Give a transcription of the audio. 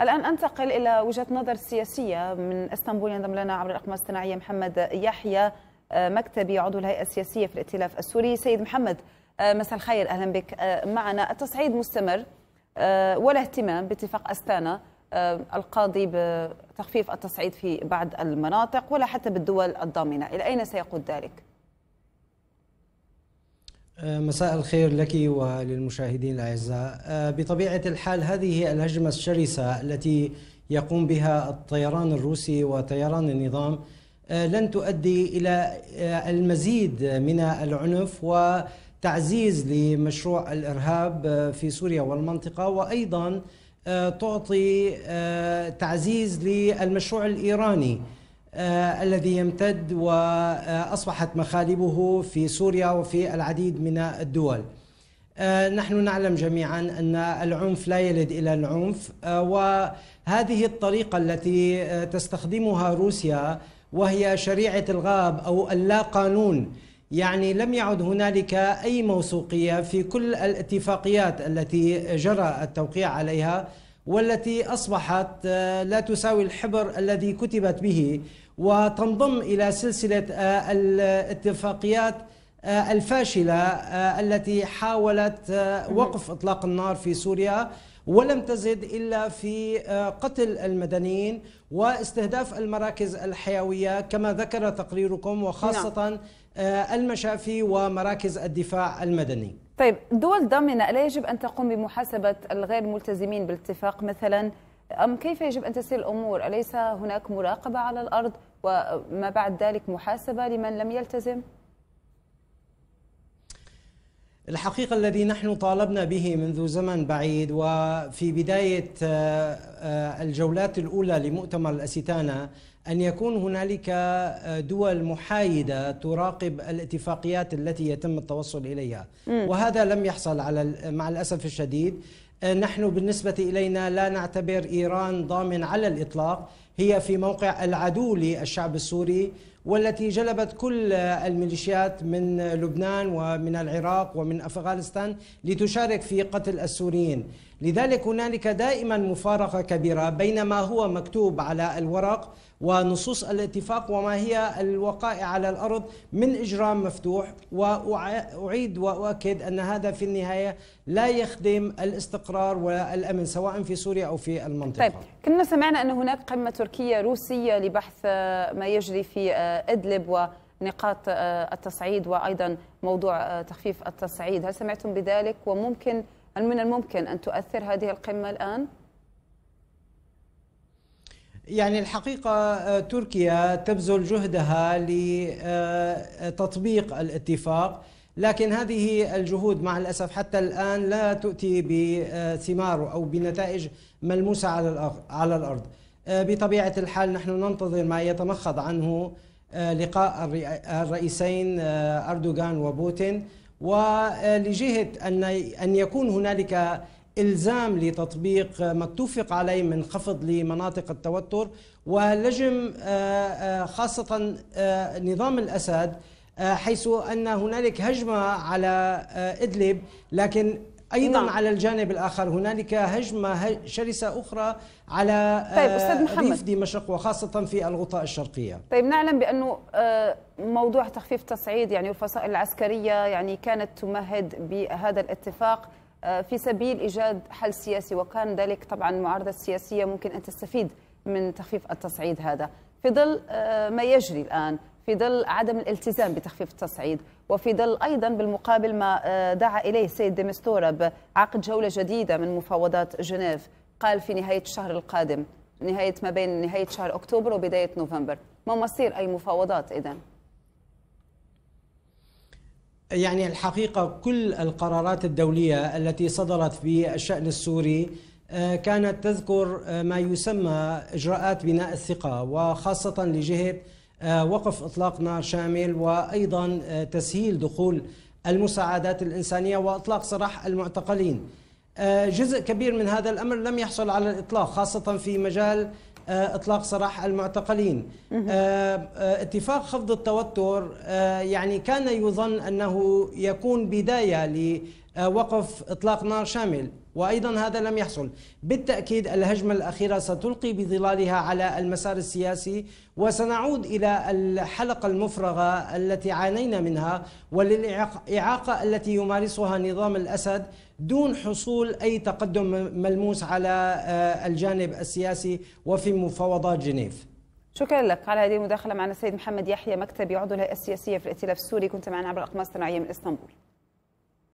الآن أنتقل إلى وجهة نظر سياسية من اسطنبول ينضم لنا عبر الأقمار الصناعية محمد يحيى آه، مكتبي عضو الهيئة السياسية في الائتلاف السوري سيد محمد آه، مساء الخير أهلا بك آه، معنا التصعيد مستمر ولا اهتمام باتفاق أستانا القاضي بتخفيف التصعيد في بعض المناطق ولا حتى بالدول الضامنة إلى أين سيقود ذلك؟ آه، مساء الخير لك وللمشاهدين الاعزاء آه، بطبيعه الحال هذه الهجمه الشرسه التي يقوم بها الطيران الروسي وطيران النظام آه، لن تؤدي الى المزيد من العنف وتعزيز لمشروع الارهاب في سوريا والمنطقه وايضا تعطي تعزيز للمشروع الايراني آه، الذي يمتد واصبحت مخالبه في سوريا وفي العديد من الدول. آه، نحن نعلم جميعا ان العنف لا يلد الى العنف آه، وهذه الطريقه التي تستخدمها روسيا وهي شريعه الغاب او اللا قانون يعني لم يعد هنالك اي موثوقيه في كل الاتفاقيات التي جرى التوقيع عليها والتي أصبحت آه، لا تساوي الحبر الذي كتبت به وتنضم إلى سلسلة آه، الاتفاقيات آه، الفاشلة التي حاولت وقف إطلاق النار في سوريا ولم تزد إلا في قتل المدنيين واستهداف المراكز الحيوية كما ذكر تقريركم وخاصة نعم. المشافي ومراكز الدفاع المدني طيب دول ضامنة ألا يجب أن تقوم بمحاسبة الغير ملتزمين بالاتفاق مثلا أم كيف يجب أن تسير الأمور أليس هناك مراقبة على الأرض وما بعد ذلك محاسبة لمن لم يلتزم؟ الحقيقة الذي نحن طالبنا به منذ زمن بعيد وفي بداية آه، آه، الجولات الأولى لمؤتمر الأستانة أن يكون هنالك آه، دول محايدة تراقب الاتفاقيات التي يتم التوصل إليها وهذا لم يحصل على مع الأسف الشديد نحن بالنسبة إلينا لا نعتبر إيران ضامن على الإطلاق هي في موقع العدو للشعب السوري والتي جلبت كل الميليشيات من لبنان ومن العراق ومن افغانستان لتشارك في قتل السوريين لذلك هنالك دائما مفارقه كبيره بين ما هو مكتوب على الورق ونصوص الاتفاق وما هي الوقائع على الارض من اجرام مفتوح واعيد واؤكد ان هذا في النهايه لا يخدم الاستقرار والامن سواء في سوريا او في المنطقه. طيب كنا سمعنا ان هناك قمه تركيه روسيه لبحث آه، ما يجري في آه، ادلب ونقاط آه، التصعيد وايضا موضوع تخفيف التصعيد، هل سمعتم بذلك وممكن هل من الممكن ان تؤثر هذه القمه الان؟ يعني الحقيقة تركيا تبذل جهدها لتطبيق الاتفاق لكن هذه الجهود مع الأسف حتى الآن لا تؤتي بثمار أو بنتائج ملموسة على على الأرض آه، بطبيعة الحال نحن ننتظر ما يتمخض عنه آه، لقاء الرئيسين آه، أردوغان وبوتين ولجهة أن أن يكون هنالك الزام لتطبيق ما اتفق عليه من خفض لمناطق التوتر ولجم خاصه نظام الاسد آه، حيث ان هنالك هجمه على آه، ادلب لكن ايضا نعم. على الجانب الاخر هنالك هجمه شرسه اخرى على آه، طيب استاذ محمد ريف دمشق وخاصه في الغطاء الشرقيه طيب نعلم بانه موضوع تخفيف تصعيد يعني الفصائل العسكريه يعني كانت تمهد بهذا الاتفاق في سبيل ايجاد حل سياسي وكان ذلك طبعا المعارضه السياسيه ممكن ان تستفيد من تخفيف التصعيد هذا في ظل ما يجري الان في ظل عدم الالتزام بتخفيف التصعيد وفي ظل أيضا بالمقابل ما آه، دعا إليه السيد ديمستورا بعقد جولة جديدة من مفاوضات جنيف قال في نهاية الشهر القادم نهاية ما بين نهاية شهر أكتوبر وبداية نوفمبر ما مصير أي مفاوضات إذا؟ يعني الحقيقة كل القرارات الدولية التي صدرت في الشأن السوري آه، كانت تذكر آه، ما يسمى إجراءات بناء الثقة وخاصة لجهة آه، وقف إطلاق نار شامل وأيضا آه، تسهيل دخول المساعدات الإنسانية وإطلاق سراح المعتقلين آه، جزء كبير من هذا الأمر لم يحصل على الإطلاق خاصة في مجال اطلاق سراح المعتقلين اتفاق خفض التوتر يعني كان يظن انه يكون بدايه آه، وقف إطلاق نار شامل وأيضا هذا لم يحصل بالتأكيد الهجمة الأخيرة ستلقي بظلالها على المسار السياسي وسنعود إلى الحلقة المفرغة التي عانينا منها وللإعاقة التي يمارسها نظام الأسد دون حصول أي تقدم ملموس على آه، الجانب السياسي وفي مفاوضات جنيف شكرا لك على هذه المداخلة معنا السيد محمد يحيى مكتبي عضو الهيئة السياسية في الائتلاف السوري كنت معنا عبر الأقمار الصناعية من إسطنبول